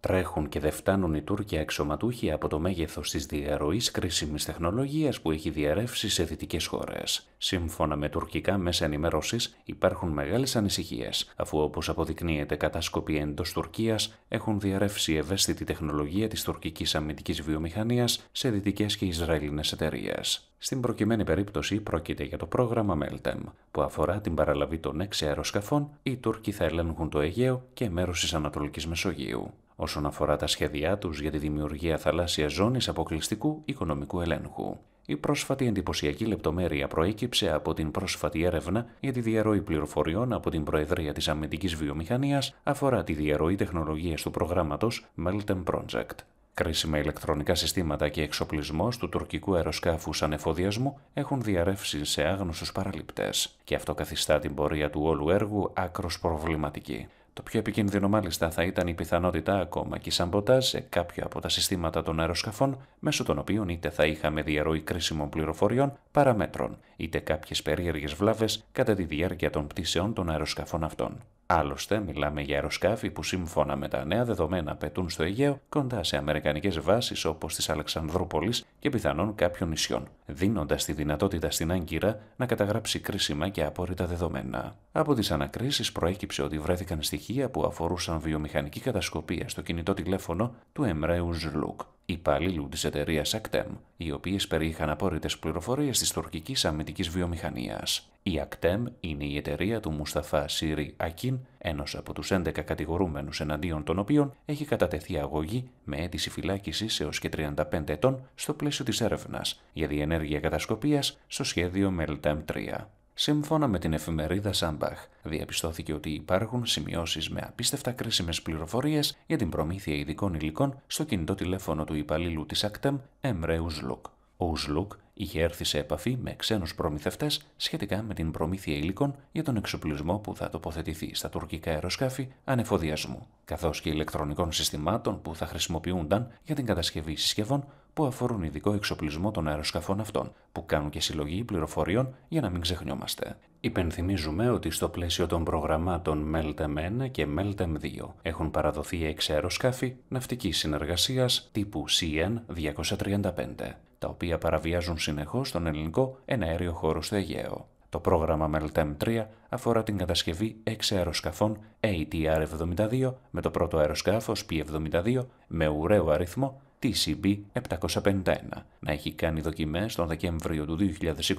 Τρέχουν και δεν φτάνουν οι Τούρκοι αξιωματούχοι από το μέγεθος της διαρροής κρίσιμης τεχνολογίας που έχει διαρρεύσει σε δυτικές χώρες. Σύμφωνα με τουρκικά μέσα ενημέρωση, υπάρχουν μεγάλες ανησυχίες, αφού όπως αποδεικνύεται κατάσκοποι εντός Τουρκίας έχουν διαρρεύσει ευαίσθητη τεχνολογία της τουρκικής αμυντικής βιομηχανίας σε δυτικές και Ισραηλινές εταιρείες. Στην προκειμένη περίπτωση πρόκειται για το πρόγραμμα Meltem, που αφορά την παραλαβή των έξι αεροσκαφών, οι Τούρκοι θα ελέγχουν το Αιγαίο και μέρος της Ανατολικής Μεσογείου όσον αφορά τα σχέδιά τους για τη δημιουργία θαλάσσιας ζώνης αποκλειστικού οικονομικού ελέγχου. Η πρόσφατη εντυπωσιακή λεπτομέρεια προέκυψε από την πρόσφατη έρευνα για τη διαρροή πληροφοριών από την Προεδρία της Αμυντικής βιομηχανίας, αφορά τη διαρροή τεχνολογίας του προγράμματος Meltem Project. Κρίσιμα ηλεκτρονικά συστήματα και εξοπλισμό του τουρκικού αεροσκάφου σαν εφοδιασμό έχουν διαρρεύσει σε άγνωστους παραλήπτες, και αυτό καθιστά την πορεία του όλου έργου άκρος προβληματική. Το πιο επικίνδυνο μάλιστα θα ήταν η πιθανότητα ακόμα και σαμποτάζ σε κάποιο από τα συστήματα των αεροσκαφών μέσω των οποίων είτε θα είχαμε διαρροή κρίσιμων πληροφοριών παραμέτρων είτε κάποιες περίεργες βλάβες κατά τη διάρκεια των πτήσεων των αεροσκαφών αυτών. Άλλωστε, μιλάμε για αεροσκάφη που σύμφωνα με τα νέα δεδομένα πετούν στο Αιγαίο κοντά σε αμερικανικές βάσεις όπως της Αλεξανδρούπολης και πιθανόν κάποιων νησιών, δίνοντας τη δυνατότητα στην Άγκυρα να καταγράψει κρίσιμα και απόρριτα δεδομένα. Από τις ανακρίσεις προέκυψε ότι βρέθηκαν στοιχεία που αφορούσαν βιομηχανική κατασκοπία στο κινητό τηλέφωνο του Εμραίου Ζλουκ υπαλλήλου της εταιρείας Actem, οι οποίες περιείχαν απόρριτες πληροφορίες της τουρκικής αμυντικής βιομηχανίας. Η ΑΚΤΕΜ είναι η εταιρεία του Μουσταφά Σύρι Ακίν, ένας από τους 11 κατηγορούμενους εναντίον των οποίων έχει κατατεθεί αγωγή με αίτηση φυλάκισης έως και 35 ετών στο πλαίσιο της έρευνας για διενέργεια κατασκοπίας στο σχέδιο Meltem 3. Σύμφωνα με την εφημερίδα Σάμπαχ, διαπιστώθηκε ότι υπάρχουν σημειώσεις με απίστευτα κρίσιμες πληροφορίες για την προμήθεια ειδικών υλικών στο κινητό τηλέφωνο του υπαλλήλου της ΑΚΤΕΜ, Εμρέ Ουσλουκ. Ο Ουσλουκ είχε έρθει σε επαφή με ξένους προμηθευτές σχετικά με την προμήθεια υλικών για τον εξοπλισμό που θα τοποθετηθεί στα τουρκικά αεροσκάφη ανεφοδιασμού, καθώς και ηλεκτρονικών συστημάτων που θα χρησιμοποιούνταν για την κατασκευή συσκευών που αφορούν ειδικό εξοπλισμό των αεροσκαφών αυτών, που κάνουν και συλλογή πληροφοριών για να μην ξεχνιόμαστε. Υπενθυμίζουμε ότι στο πλαίσιο των προγραμμάτων MELTEM 1 και MELTEM 2 έχουν παραδοθεί 6 αεροσκάφη ναυτικής συνεργασίας τύπου CN 235 τα οποία παραβιάζουν συνεχώς τον ελληνικό εναέριο χώρο στο Αιγαίο. Το πρόγραμμα Meltem 3 αφορά την κατασκευή 6 αεροσκαφών ATR-72 με το πρώτο αεροσκάφος P-72 με ουραίο αριθμό TCB-751 να έχει κάνει δοκιμές τον Δεκέμβριο του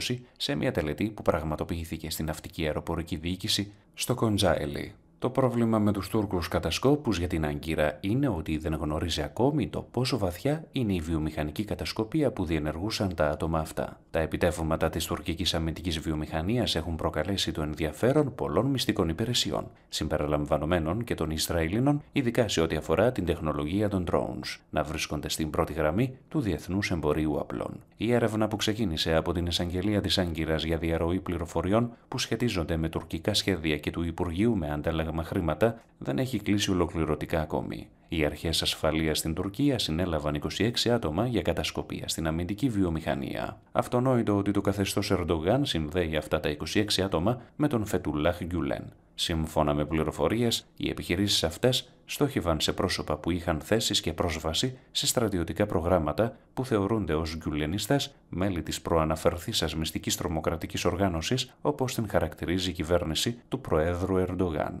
2020 σε μια τελετή που πραγματοποιήθηκε στην Ναυτική Αεροπορική Διοίκηση στο Κοντζάιλι. Το πρόβλημα με τους Τούρκους κατασκόπους για την Αγκύρα είναι ότι δεν γνωρίζει ακόμη το πόσο βαθιά είναι η βιομηχανική κατασκοπία που διενεργούσαν τα άτομα αυτά. Τα επιτεύγματα της τουρκικής αμυντικής βιομηχανίας έχουν προκαλέσει το ενδιαφέρον πολλών μυστικών υπηρεσιών, συμπεριλαμβανομένων και των Ισραηλίνων, ειδικά σε ό,τι αφορά την τεχνολογία των drones, να βρίσκονται στην πρώτη γραμμή του διεθνούς εμπορίου απλών. Η έρευνα που ξεκίνησε από την εισαγγελία της Άγκυρας για διαρροή πληροφοριών που σχετίζονται με τουρκικά σχέδια και του Υπουργείου με ανταλλαγή χρήματα δεν έχει κλείσει ολοκληρωτικά ακόμη. Οι αρχές ασφαλείας στην Τουρκία συνέλαβαν 26 άτομα για κατασκοπία στην αμυντική βιομηχανία. Αυτονόητο ότι το καθεστώς Ερντογάν συνδέει αυτά τα 26 άτομα με τον Φετουλάχ Γκιουλέν. Σύμφωνα με πληροφορίες, οι επιχειρήσεις αυτές στόχευαν σε πρόσωπα που είχαν θέσεις και πρόσβαση σε στρατιωτικά προγράμματα που θεωρούνται ως γκουλενίστε, μέλη της προαναφερθήσας μυστικής τρομοκρατικής οργάνωσης, όπως την χαρακτηρίζει η κυβέρνηση του Προέδρου Ερντογάν.